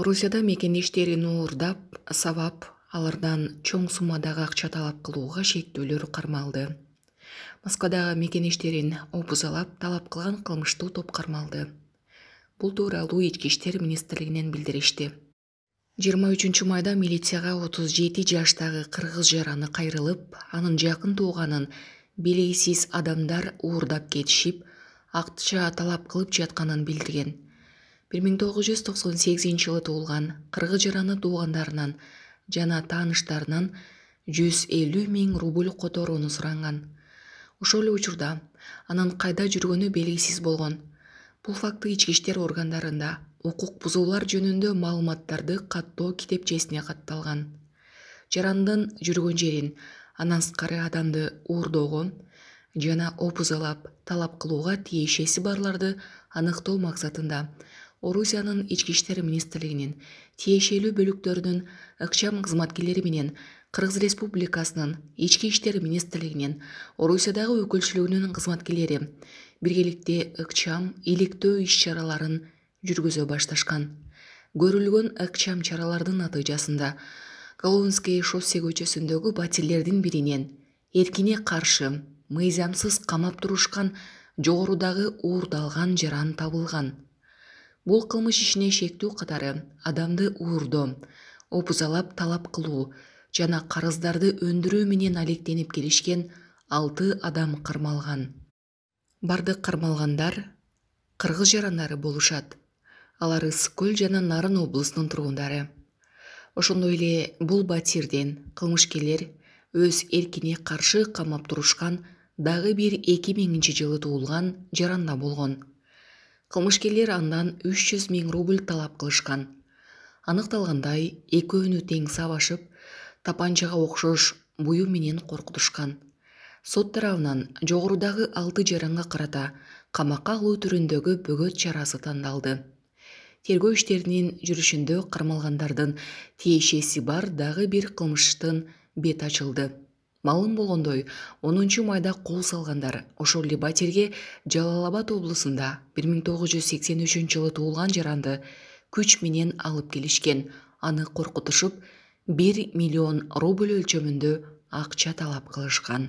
орусияда мекендештерин уурдап сабап алардан чоң суммадагы акча талап кылууга шектүүлөр кармалды москвадагы мекендештерин обузалап талап кылган кылмыштуу топ кармалды бул тууралуу ички иштер министрлигинен билдиришти жыйырма үчүнчү майда милицияга отуз жети жаштагы кыргыз жараны кайрылып анын жакын тууганын белгисиз адамдар уурдап кетишип акча талап кылып жатканын билдирген бир миң тогуз жүз токсон сегизинчи жылы туулган кыргыз жараны туугандарынан жана тааныштарынан жүз элүү миң рубль которууну суранган ошол эле учурда анын кайда жүргөнү белгисиз болгон бул факты ички иштер органдарында укук бузуулар жөнүндө маалыматтарды каттоо китепчесине катталган жарандын жүргөн жерин андан сырткары адамды уурдоого жана опузалап талап кылууга тиешеси барларды аныктоо максатында орусиянын ички иштер министрлигинин тиешелүү бөлүктөрүнүн ыкчам кызматкерлери менен кыргыз республикасынын ички иштер министрлигинин орусиядагы өкүлчүлүгүнүн кызматкерлери биргеликте ыкчам иликтөө иш чараларын жүргүзө башташкан көрүлгөн ыкчам чаралардын натыйжасында колунский шоссе көчөсүндөгү батирлердин биринен эркине каршы мыйзамсыз камап турушкан жогорудагы уурдалган жаран табылган бул кылмыш ишине шектүү катары адамды уурдоо опузалап талап кылуу жана карыздарды өндүрүү менен алектенип келишкен алты адам кармалган бардык кармалгандар кыргыз жарандары болушат алар ысык көл жана нарын облусунун тургундары ошондой эле бул батирден кылмышкерлер өз эркине каршы камап турушкан дагы бир эки миңинчи жылы туулган жаранда болгон кылмышкерлер андан үч жүз миң рубль талап кылышкан аныкталгандай экөөнү тең сабашып тапанчага окшош буюм менен коркутушкан сот тарабынан жогорудагы алты жаранга карата камакка алуу түрүндөгү бөгөт чарасы тандалды тергөө иштеринин жүрүшүндө кармалгандардын тиешеси бар дагы бир кылмыштын бети ачылды маалым болгондой онунчу майда кол салгандар ошол эле батирге жалал абад облусунда бир миң тогуз жүз сексен үчүнчү жылы туулган жаранды күч менен алып келишкен аны коркутушуп бир миллион рубль өлчөмүндө акча талап кылышкан